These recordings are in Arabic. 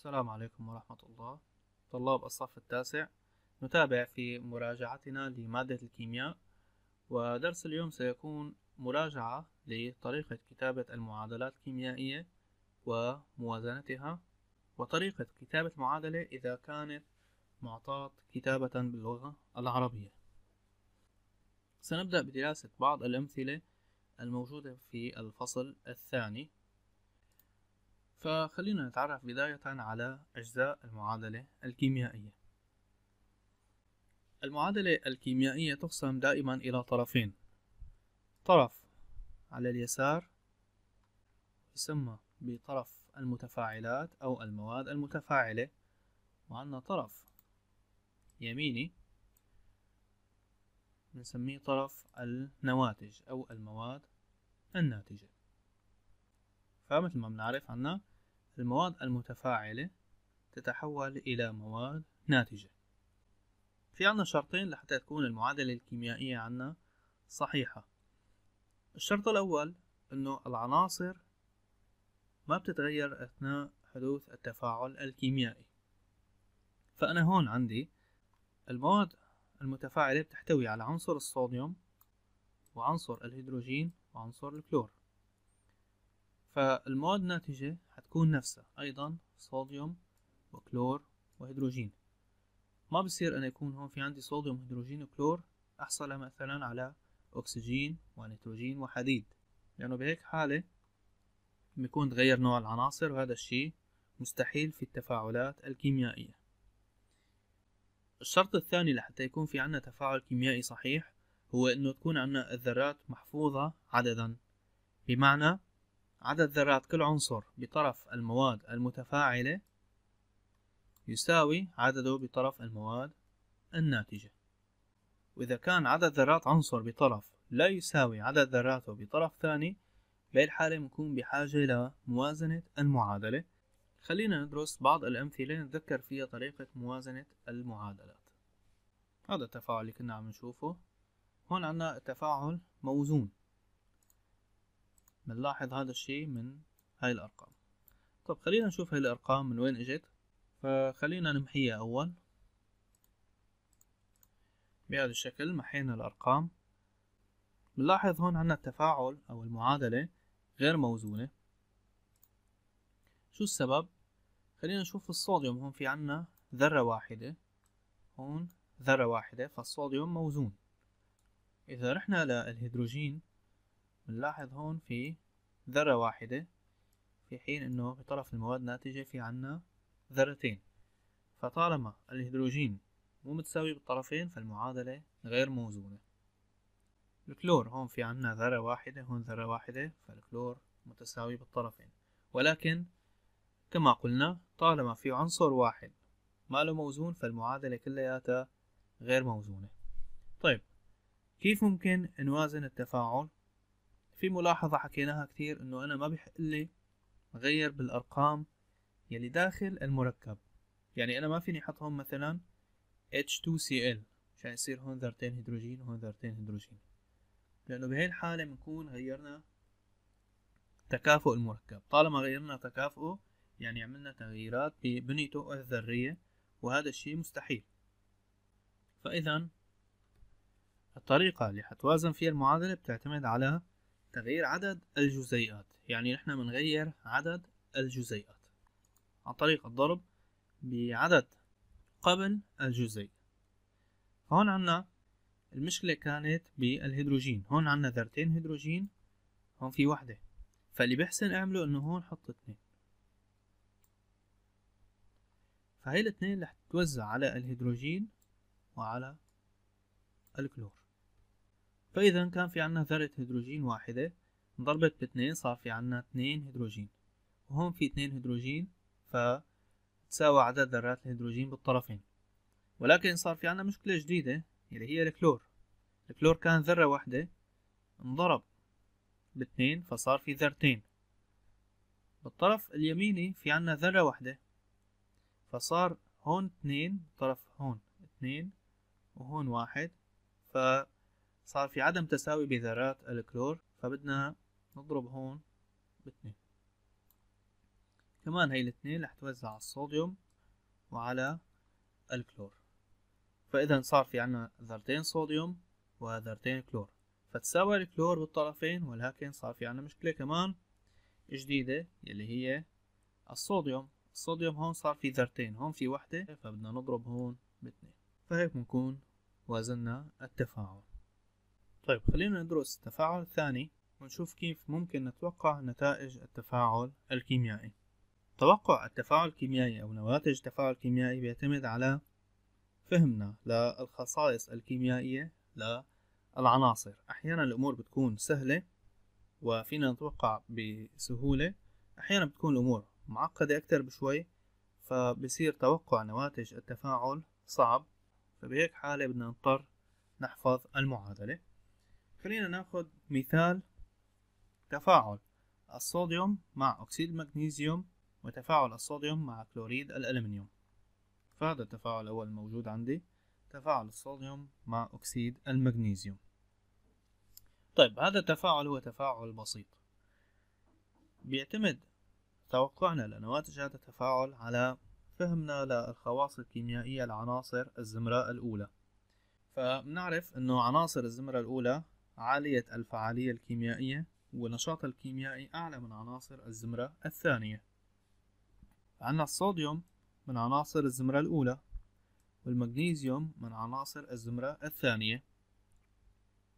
السلام عليكم ورحمة الله طلاب الصف التاسع نتابع في مراجعتنا لمادة الكيمياء ودرس اليوم سيكون مراجعة لطريقة كتابة المعادلات الكيميائية وموازنتها وطريقة كتابة معادلة إذا كانت معطاة كتابة باللغة العربية سنبدأ بدراسة بعض الأمثلة الموجودة في الفصل الثاني فخلينا نتعرف بداية على أجزاء المعادلة الكيميائية المعادلة الكيميائية تقسم دائما إلى طرفين طرف على اليسار يسمى بطرف المتفاعلات أو المواد المتفاعلة وعندنا طرف يميني بنسميه طرف النواتج أو المواد الناتجة فمثل ما بنعرف عنا المواد المتفاعلة تتحول إلى مواد ناتجة في عنا شرطين لحتى تكون المعادلة الكيميائية عنا صحيحة الشرط الأول أنه العناصر ما بتتغير أثناء حدوث التفاعل الكيميائي فأنا هون عندي المواد المتفاعلة بتحتوي على عنصر الصوديوم وعنصر الهيدروجين وعنصر الكلور فالمواد الناتجة حتكون نفسها أيضا صوديوم وكلور وهيدروجين ما بصير أنا يكون هون في عندي صوديوم وهيدروجين وكلور أحصل مثلا على أكسجين ونيتروجين وحديد لأنه بهيك حالة بيكون تغير نوع العناصر وهذا الشيء مستحيل في التفاعلات الكيميائية الشرط الثاني لحتى يكون في عنا تفاعل كيميائي صحيح هو أنه تكون عنا الذرات محفوظة عددا بمعنى عدد ذرات كل عنصر بطرف المواد المتفاعلة يساوي عدده بطرف المواد الناتجة وإذا كان عدد ذرات عنصر بطرف لا يساوي عدد ذراته بطرف ثاني بهي الحالة بنكون بحاجة لموازنة المعادلة خلينا ندرس بعض الأمثلة نتذكر فيها طريقة موازنة المعادلات هذا التفاعل اللي كنا عم نشوفه هون عنا تفاعل موزون بنلاحظ هذا الشيء من هاي الأرقام طب خلينا نشوف هاي الأرقام من وين اجت فخلينا نمحيها أول بهذا الشكل محينا الأرقام بنلاحظ هون عنا التفاعل أو المعادلة غير موزونة شو السبب؟ خلينا نشوف الصوديوم هون في عنا ذرة واحدة هون ذرة واحدة فالصوديوم موزون إذا رحنا للهيدروجين بنلاحظ هون في ذرة واحدة في حين انه بطرف المواد الناتجة في عنا ذرتين فطالما الهيدروجين مو متساوي بالطرفين فالمعادلة غير موزونة الكلور هون في عنا ذرة واحدة هون ذرة واحدة فالكلور متساوي بالطرفين ولكن كما قلنا طالما في عنصر واحد ما له موزون فالمعادلة كلياتها غير موزونة طيب كيف ممكن نوازن التفاعل في ملاحظة حكيناها كتير انه انا ما بحق لي غير بالارقام يلي داخل المركب يعني انا ما فيني احط هون مثلا H2Cl عشان يصير هون ذرتين هيدروجين وهون ذرتين هيدروجين لانه بهي الحالة بنكون غيرنا تكافؤ المركب طالما غيرنا تكافؤه يعني عملنا تغييرات ببنيته الذرية وهذا الشيء مستحيل فإذا الطريقة اللي حتوازن فيها المعادلة بتعتمد على تغيير عدد الجزيئات يعني نحن بنغير عدد الجزيئات عن طريق الضرب بعدد قبل الجزيء هون عنا المشكلة كانت بالهيدروجين هون عنا ذرتين هيدروجين هون في وحدة فاللي بحسن اعمله انه هون حط اثنين فهي الاثنين رح تتوزع على الهيدروجين وعلى الكلور فإذا كان في عنا ذرة هيدروجين واحدة انضربت باثنين صار في عنا اثنين هيدروجين وهون في اثنين هيدروجين فتساوى عدد ذرات الهيدروجين بالطرفين ولكن صار في عنا مشكلة جديدة اللي هي الكلور الكلور كان ذرة واحدة انضرب باثنين فصار في ذرتين بالطرف اليميني في عنا ذرة واحدة فصار هون اثنين طرف هون اثنين وهون واحد ف صار في عدم تساوي بذرات الكلور فبدنا نضرب هون باثنين كمان هاي الاثنين رح توزع على الصوديوم وعلى الكلور فإذا صار في عنا ذرتين صوديوم وذرتين كلور فتساوى الكلور بالطرفين ولكن صار في عنا مشكلة كمان جديدة يلي هي الصوديوم الصوديوم هون صار في ذرتين هون في وحدة فبدنا نضرب هون باثنين فهيك بنكون وازنا التفاعل طيب خلينا ندرس التفاعل الثاني ونشوف كيف ممكن نتوقع نتائج التفاعل الكيميائي توقع التفاعل الكيميائي أو نواتج التفاعل الكيميائي بيعتمد على فهمنا للخصائص الكيميائية للعناصر أحيانا الأمور بتكون سهلة وفينا نتوقع بسهولة أحيانا بتكون الأمور معقدة أكتر بشوي فبصير توقع نواتج التفاعل صعب فبهيك حالة بدنا نضطر نحفظ المعادلة خلينا ناخد مثال تفاعل الصوديوم مع أكسيد المغنيسيوم وتفاعل الصوديوم مع كلوريد الألمنيوم فهذا التفاعل هو الموجود عندي تفاعل الصوديوم مع أكسيد المغنيسيوم طيب هذا التفاعل هو تفاعل بسيط بيعتمد توقعنا لنواتج هذا التفاعل على فهمنا للخواص الكيميائية لعناصر الزمرة الأولى فبنعرف أنه عناصر الزمرة الأولى عالية الفعالية الكيميائية ونشاط الكيميائي أعلى من عناصر الزمرة الثانية عندنا الصوديوم من عناصر الزمرة الأولى والمغنيسيوم من عناصر الزمرة الثانية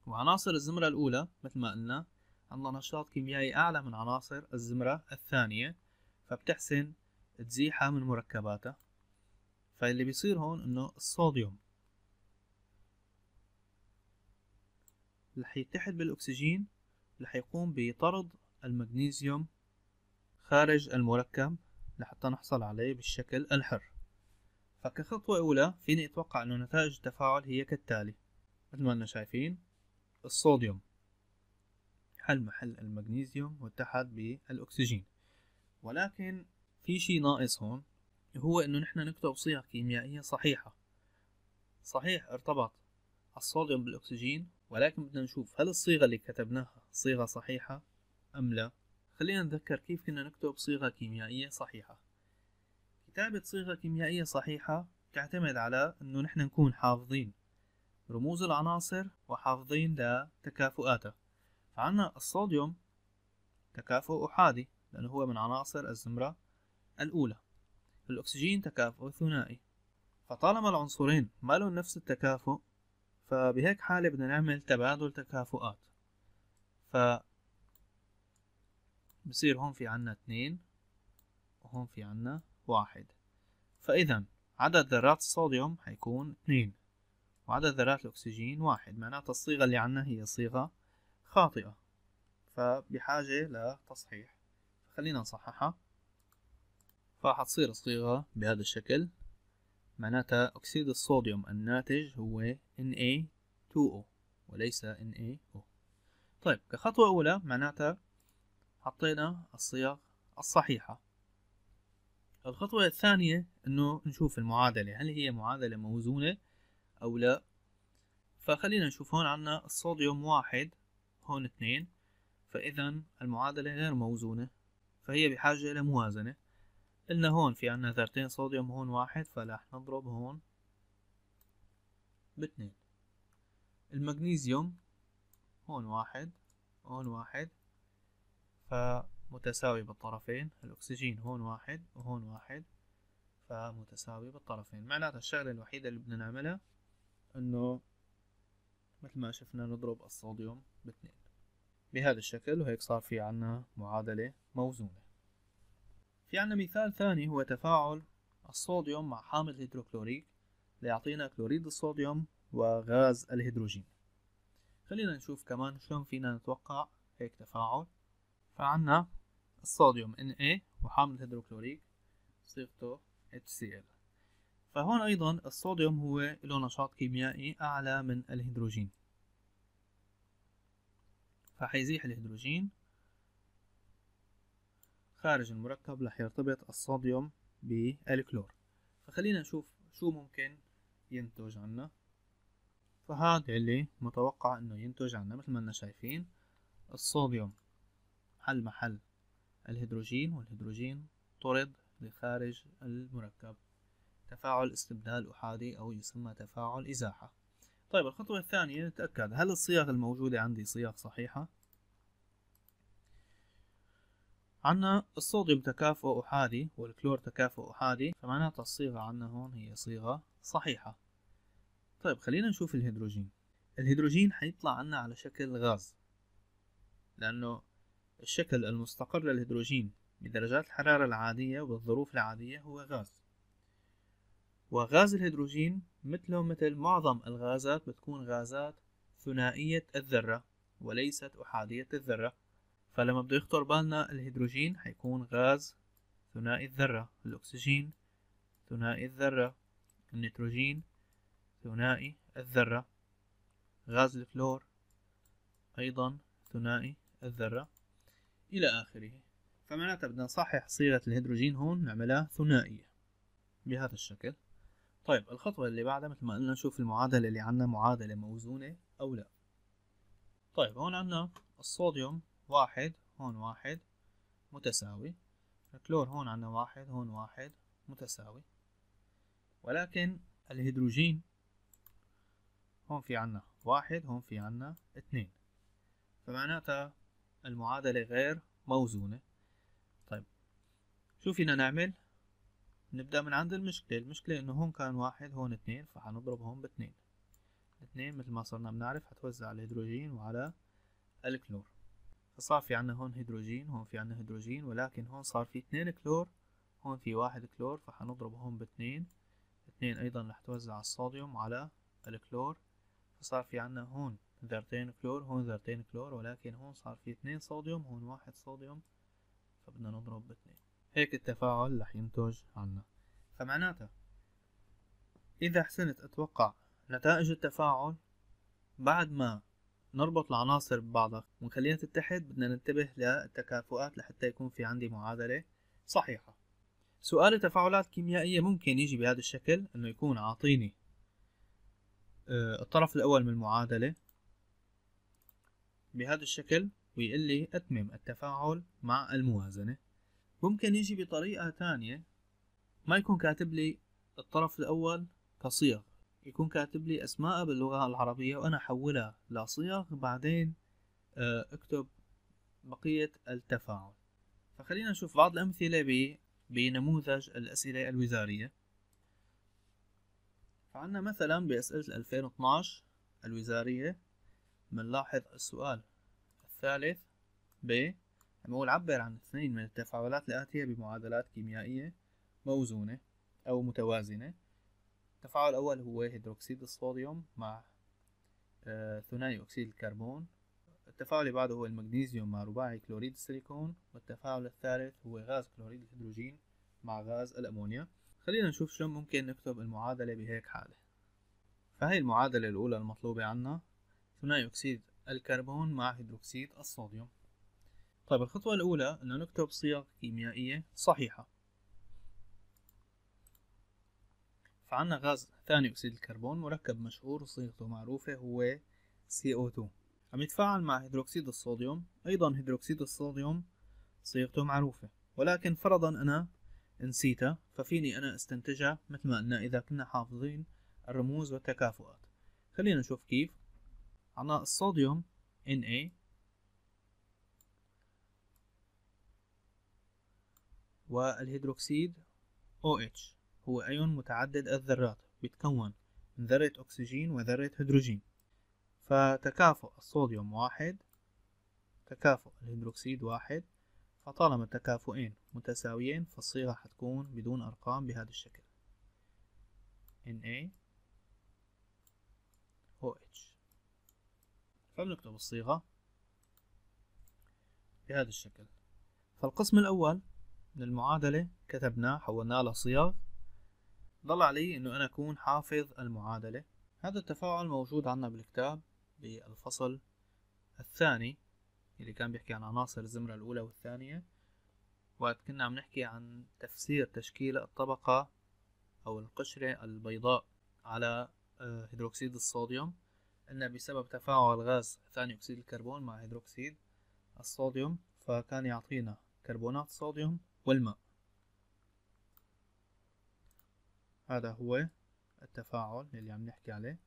وعناصر الزمرة الأولى مثل ما قلنا عندنا نشاط كيميائي أعلى من عناصر الزمرة الثانية فبتحسن تزيحها من مركباتها فاللي بيصير هون إنه الصوديوم اللي يتحد بالأكسجين اللي يقوم بطرد المغنيسيوم خارج المركب لحتى نحصل عليه بالشكل الحر فكخطوة أولى فيني أتوقع أنه نتائج التفاعل هي كالتالي مثل ما أنا شايفين الصوديوم حل محل المغنيسيوم واتحد بالأكسجين ولكن في شي ناقص هون هو انه نحن نكتب صيغة كيميائية صحيحة صحيح ارتبط الصوديوم بالاكسجين ولكن بدنا نشوف هل الصيغة اللي كتبناها صيغة صحيحة أم لا خلينا نتذكر كيف كنا نكتب صيغة كيميائية صحيحة كتابة صيغة كيميائية صحيحة تعتمد على أنه نحن نكون حافظين رموز العناصر وحافظين لتكافؤاتها فعنا الصوديوم تكافؤ أحادي لأنه هو من عناصر الزمرة الأولى الأكسجين تكافؤ ثنائي فطالما العنصرين ما لهم نفس التكافؤ فبهيك حالة بدنا نعمل تبادل تكافؤات ف بصير هون في عنا اثنين وهون في عنا واحد فإذا عدد ذرات الصوديوم حيكون اثنين وعدد ذرات الأكسجين واحد معناتها الصيغة اللي عنا هي صيغة خاطئة فبحاجة لتصحيح خلينا نصححها فحتصير الصيغة بهذا الشكل معناتها أكسيد الصوديوم الناتج هو Na2O وليس NaO طيب كخطوة أولى معناتها حطينا الصيغ الصحيحة الخطوة الثانية أنه نشوف المعادلة هل هي معادلة موزونة أو لا فخلينا نشوف هون عنا الصوديوم واحد هون اثنين فإذا المعادلة غير موزونة فهي بحاجة لموازنة قلنا هون في عنا ذرتين صوديوم هون واحد فراح نضرب هون باثنين المغنيسيوم هون واحد هون واحد فمتساوي بالطرفين الأكسجين هون واحد وهون واحد فمتساوي بالطرفين معناتها الشغلة الوحيدة اللي بدنا نعملها انه مثل ما شفنا نضرب الصوديوم باثنين بهذا الشكل وهيك صار في عنا معادلة موزونة في عنا مثال ثاني هو تفاعل الصوديوم مع حامض هيدروكلوريك ليعطينا كلوريد الصوديوم وغاز الهيدروجين خلينا نشوف كمان شلون فينا نتوقع هيك تفاعل فعنا الصوديوم Na إيه وحامض هيدروكلوريك صيغته HCl فهون أيضا الصوديوم هو له نشاط كيميائي أعلى من الهيدروجين فحيزيح الهيدروجين خارج المركب رح يرتبط الصوديوم بالكلور فخلينا نشوف شو ممكن ينتج عنا فهاد اللي متوقع انه ينتج عنا مثل ما انا شايفين الصوديوم حل محل الهيدروجين والهيدروجين طرد لخارج المركب تفاعل استبدال أحادي أو يسمى تفاعل إزاحة طيب الخطوة الثانية نتأكد هل الصيغ الموجودة عندي صيغ صحيحة عنا الصوديوم تكافؤ أحادي والكلور تكافؤ أحادي فمعناتها الصيغة عنا هون هي صيغة صحيحة طيب خلينا نشوف الهيدروجين الهيدروجين حيطلع عنا على شكل غاز لأنه الشكل المستقر للهيدروجين بدرجات الحرارة العادية والظروف العادية هو غاز وغاز الهيدروجين مثله مثل معظم الغازات بتكون غازات ثنائية الذرة وليست أحادية الذرة فلما بده يخطر بالنا الهيدروجين حيكون غاز ثنائي الذرة الأكسجين ثنائي الذرة النيتروجين ثنائي الذرة غاز الفلور أيضا ثنائي الذرة إلى آخره فمعناتها بدنا نصحح صيغة الهيدروجين هون نعملها ثنائية بهذا الشكل طيب الخطوة اللي بعدها مثل ما قلنا نشوف المعادلة اللي عنا معادلة موزونة أو لا طيب هون عنا الصوديوم واحد هون واحد متساوي الكلور هون عندنا واحد هون واحد متساوي ولكن الهيدروجين هون في عنا واحد هون في عنا اثنين فمعناتها المعادلة غير موزونة طيب شو فينا نعمل نبدأ من عند المشكلة المشكلة انه هون كان واحد هون اثنين فحنضرب هون باثنين اثنين مثل ما صرنا بنعرف حتوزع على الهيدروجين وعلى الكلور صار في عنا هون هيدروجين هون في عنا هيدروجين ولكن هون صار في اثنين كلور هون في واحد كلور فحنضرب هون باثنين اثنين ايضا رح توزع الصوديوم على الكلور فصار في عنا هون ذرتين كلور هون ذرتين كلور ولكن هون صار في اثنين صوديوم هون واحد صوديوم فبدنا نضرب باثنين هيك التفاعل رح ينتج عنا فمعناتها إذا حسنت أتوقع نتائج التفاعل بعد ما نربط العناصر ببعضها ونخليها تتحد بدنا ننتبه للتكافؤات لحتى يكون في عندي معادلة صحيحة سؤال التفاعلات الكيميائية ممكن يجي بهذا الشكل انه يكون عاطيني آه، الطرف الاول من المعادلة بهذا الشكل ويقول لي اتمم التفاعل مع الموازنة ممكن يجي بطريقة تانية ما يكون كاتب لي الطرف الاول كصيغ يكون كاتب لي اسماء باللغه العربيه وانا احولها لصيغ بعدين آه، اكتب بقيه التفاعل فخلينا نشوف بعض الامثله بنموذج الاسئله الوزاريه فعنا مثلا باسئله 2012 الوزاريه بنلاحظ السؤال الثالث ب بنقول عبر عن اثنين من التفاعلات الآتية بمعادلات كيميائية موزونة أو متوازنة التفاعل الأول هو هيدروكسيد الصوديوم مع آه، ثنائي أكسيد الكربون التفاعل اللي بعده هو المغنيسيوم مع رباعي كلوريد السيليكون والتفاعل الثالث هو غاز كلوريد الهيدروجين مع غاز الأمونيا خلينا نشوف شلون ممكن نكتب المعادلة بهيك حالة فهي المعادلة الأولى المطلوبة عنا ثنائي أكسيد الكربون مع هيدروكسيد الصوديوم طيب الخطوة الأولى أنه نكتب صيغ كيميائية صحيحة فعنا غاز ثاني أكسيد الكربون مركب مشهور وصيغته معروفة هو CO2 عم يتفاعل مع هيدروكسيد الصوديوم أيضا هيدروكسيد الصوديوم صيغته معروفة ولكن فرضا أنا نسيتها ففيني أنا استنتجها مثل ما قلنا إذا كنا حافظين الرموز والتكافؤات خلينا نشوف كيف عنا الصوديوم Na والهيدروكسيد OH هو أيون متعدد الذرات بيتكون من ذرة أكسجين وذرة هيدروجين فتكافؤ الصوديوم واحد تكافؤ الهيدروكسيد واحد فطالما التكافؤين متساويين فالصيغة حتكون بدون أرقام بهذا الشكل Na OH فبنكتب الصيغة بهذا الشكل فالقسم الأول من المعادلة كتبناه حولناه لصيغ ضل علي انه انا اكون حافظ المعادلة هذا التفاعل موجود عنا بالكتاب بالفصل الثاني اللي كان بيحكي عن عناصر الزمرة الأولى والثانية وقت كنا عم نحكي عن تفسير تشكيل الطبقة أو القشرة البيضاء على آه، هيدروكسيد الصوديوم قلنا بسبب تفاعل غاز ثاني أكسيد الكربون مع هيدروكسيد الصوديوم فكان يعطينا كربونات الصوديوم والماء هذا هو التفاعل اللي عم نحكي عليه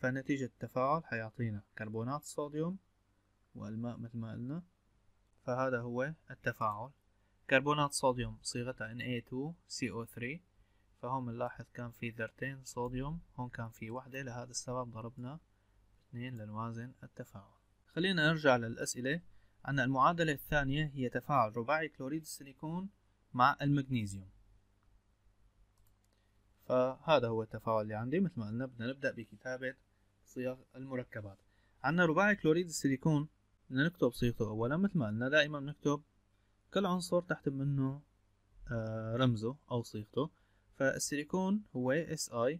فنتيجة التفاعل حيعطينا كربونات الصوديوم والماء مثل ما قلنا فهذا هو التفاعل كربونات صوديوم صيغتها Na2CO3 فهون بنلاحظ كان في ذرتين صوديوم هون كان في وحدة لهذا السبب ضربنا اثنين لنوازن التفاعل خلينا نرجع للأسئلة عنا المعادلة الثانية هي تفاعل رباعي كلوريد السيليكون مع المغنيسيوم فهذا هو التفاعل اللي عندي مثل ما قلنا بدنا نبدأ بكتابة صيغ المركبات عندنا رباعي كلوريد السيليكون بدنا نكتب صيغته أولا مثل ما قلنا دائما بنكتب كل عنصر تحت منه آه، رمزه أو صيغته فالسيليكون هو SI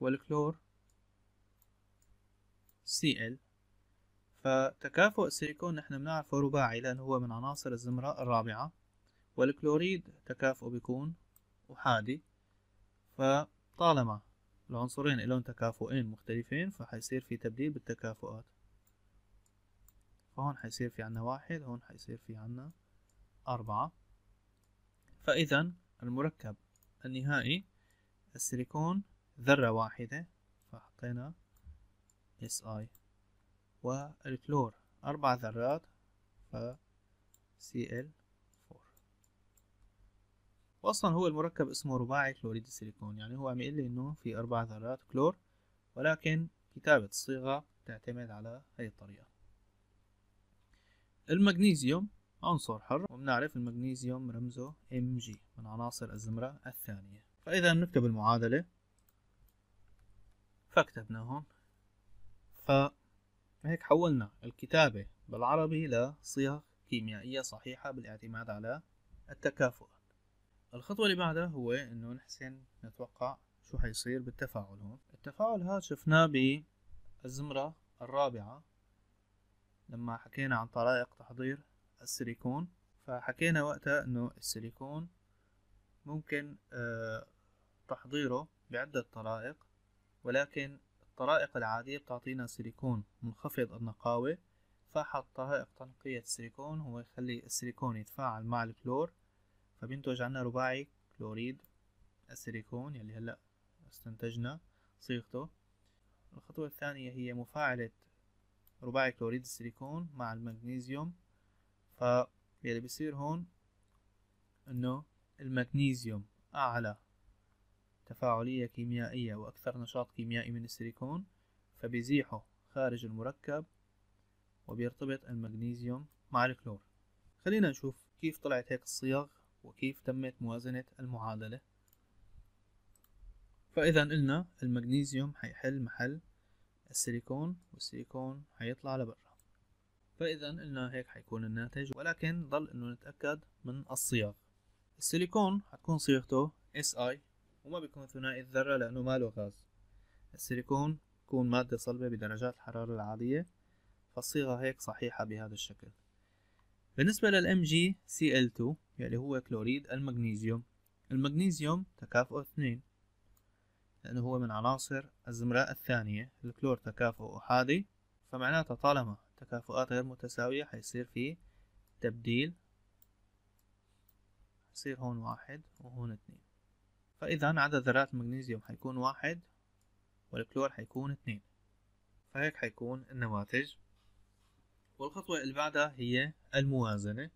والكلور Cl فتكافؤ السيليكون نحن بنعرفه رباعي لأنه هو من عناصر الزمرة الرابعة والكلوريد تكافؤه بيكون أحادي فطالما العنصرين لهم تكافؤين مختلفين فحيصير في تبديل بالتكافؤات فهون حيصير في عنا واحد هون حيصير في عنا أربعة فإذا المركب النهائي السيليكون ذرة واحدة فحطينا Si والكلور أربع ذرات ف Cl واصلا هو المركب اسمه رباعي كلوريد السيليكون يعني هو عم يقول لي انه في اربع ذرات كلور ولكن كتابة الصيغة تعتمد على هاي الطريقة المغنيسيوم عنصر حر وبنعرف المغنيسيوم رمزه Mg من عناصر الزمرة الثانية فإذا نكتب المعادلة فكتبنا هون فهيك حولنا الكتابة بالعربي لصيغ كيميائية صحيحة بالاعتماد على التكافؤ الخطوة اللي بعدها هو انه نحسن نتوقع شو حيصير بالتفاعل هون التفاعل هذا شفناه بالزمرة الرابعة لما حكينا عن طرائق تحضير السيليكون فحكينا وقتها انه السيليكون ممكن آه، تحضيره بعدة طرائق ولكن الطرائق العادية بتعطينا سيليكون منخفض النقاوة فأحد طرائق تنقية السيليكون هو يخلي السيليكون يتفاعل مع الكلور فبينتج عنا رباعي كلوريد السيليكون يلي هلأ استنتجنا صيغته الخطوة الثانية هي مفاعلة رباعي كلوريد السيليكون مع المغنيسيوم ف يلي بيصير هون انه المغنيسيوم اعلى تفاعلية كيميائية واكثر نشاط كيميائي من السيليكون فبيزيحه خارج المركب وبيرتبط المغنيسيوم مع الكلور خلينا نشوف كيف طلعت هيك الصيغ وكيف تمت موازنة المعادلة فإذا قلنا المغنيسيوم حيحل محل السيليكون والسيليكون حيطلع لبرا فإذا قلنا هيك حيكون الناتج ولكن ضل إنه نتأكد من الصياغ السيليكون حتكون صيغته SI وما بيكون ثنائي الذرة لأنه ما له غاز السيليكون بيكون مادة صلبة بدرجات الحرارة العادية فالصيغة هيك صحيحة بهذا الشكل بالنسبة للMgCl2 يلي يعني هو كلوريد المغنيسيوم المغنيسيوم تكافؤه اثنين لأنه هو من عناصر الزمراء الثانية الكلور تكافؤ أحادي فمعناته طالما تكافؤات غير متساوية حيصير في تبديل يصير هون واحد وهون اثنين فإذا عدد ذرات المغنيسيوم حيكون واحد والكلور حيكون اثنين فهيك حيكون النماذج والخطوة اللي بعدها هي الموازنة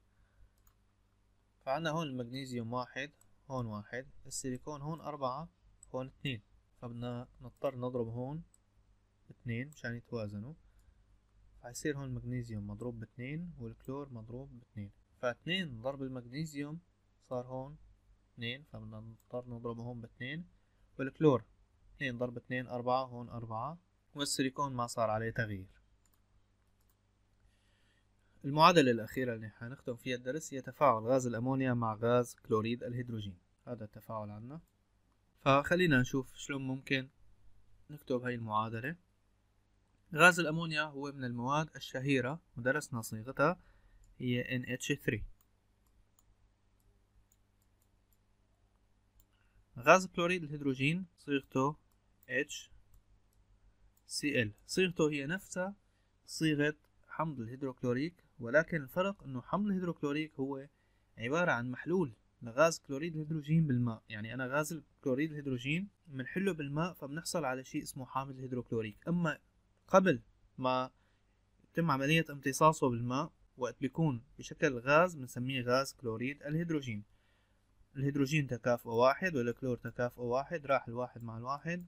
فعنا هون المغنيسيوم واحد هون واحد السيليكون هون أربعة هون اثنين فبدنا نضطر نضرب هون اثنين مشان يتوازنوا فحيصير هون المغنيسيوم مضروب باتنين والكلور مضروب باتنين فاثنين ضرب المغنيسيوم صار هون اثنين فبدنا نضطر نضرب هون باتنين والكلور اثنين ضرب اثنين أربعة هون أربعة والسيليكون ما صار عليه تغيير المعادلة الأخيرة اللي حنختم فيها الدرس هي تفاعل غاز الأمونيا مع غاز كلوريد الهيدروجين هذا التفاعل عنا فخلينا نشوف شلون ممكن نكتب هاي المعادلة غاز الأمونيا هو من المواد الشهيرة ودرسنا صيغتها هي NH3 غاز كلوريد الهيدروجين صيغته HCl صيغته هي نفسها صيغة حمض الهيدروكلوريك ولكن الفرق انه حمض الهيدروكلوريك هو عبارة عن محلول لغاز كلوريد الهيدروجين بالماء يعني انا غاز الكلوريد الهيدروجين بنحله بالماء فبنحصل على شيء اسمه حامض الهيدروكلوريك اما قبل ما تتم عملية امتصاصه بالماء وقت بيكون بشكل غاز بنسميه غاز كلوريد الهيدروجين الهيدروجين تكافؤه واحد والكلور تكافؤه واحد راح الواحد مع الواحد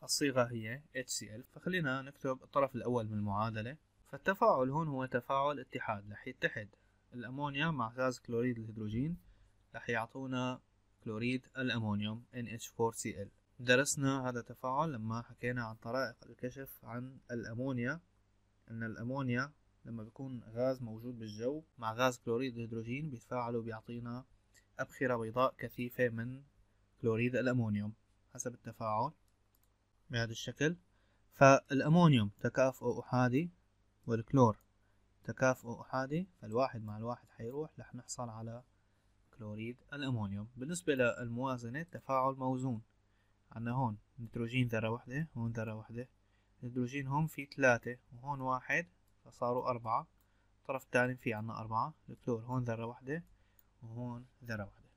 فالصيغة هي HCl فخلينا نكتب الطرف الأول من المعادلة فالتفاعل هون هو تفاعل اتحاد رح يتحد الأمونيا مع غاز كلوريد الهيدروجين رح يعطونا كلوريد الأمونيوم NH4Cl درسنا هذا التفاعل لما حكينا عن طرائق الكشف عن الأمونيا أن الأمونيا لما بيكون غاز موجود بالجو مع غاز كلوريد الهيدروجين بيتفاعلوا بيعطينا أبخرة بيضاء كثيفة من كلوريد الأمونيوم حسب التفاعل بهذا الشكل فالأمونيوم تكافؤ أحادي والكلور تكافؤ أحادي فالواحد مع الواحد حيروح رح نحصل على كلوريد الأمونيوم بالنسبة للموازنة تفاعل موزون عنا هون نيتروجين ذرة وحدة هون ذرة وحدة نيتروجين هون في ثلاثة وهون واحد فصاروا أربعة الطرف التاني في عنا أربعة الكلور هون ذرة وحدة وهون ذرة وحدة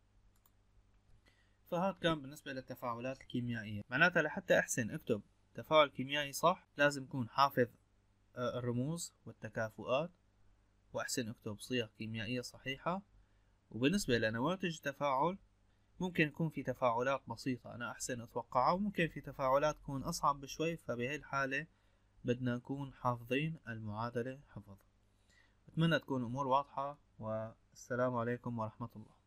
فهذا كان بالنسبة للتفاعلات الكيميائية معناتها لحتى أحسن أكتب تفاعل كيميائي صح لازم أكون حافظ آه، الرموز والتكافؤات وأحسن أكتب صيغ كيميائية صحيحة وبالنسبة لنواتج التفاعل ممكن يكون في تفاعلات بسيطة أنا أحسن أتوقعها وممكن في تفاعلات تكون أصعب بشوي فبهي الحالة بدنا نكون حافظين المعادلة حفظ أتمنى تكون أمور واضحة والسلام عليكم ورحمة الله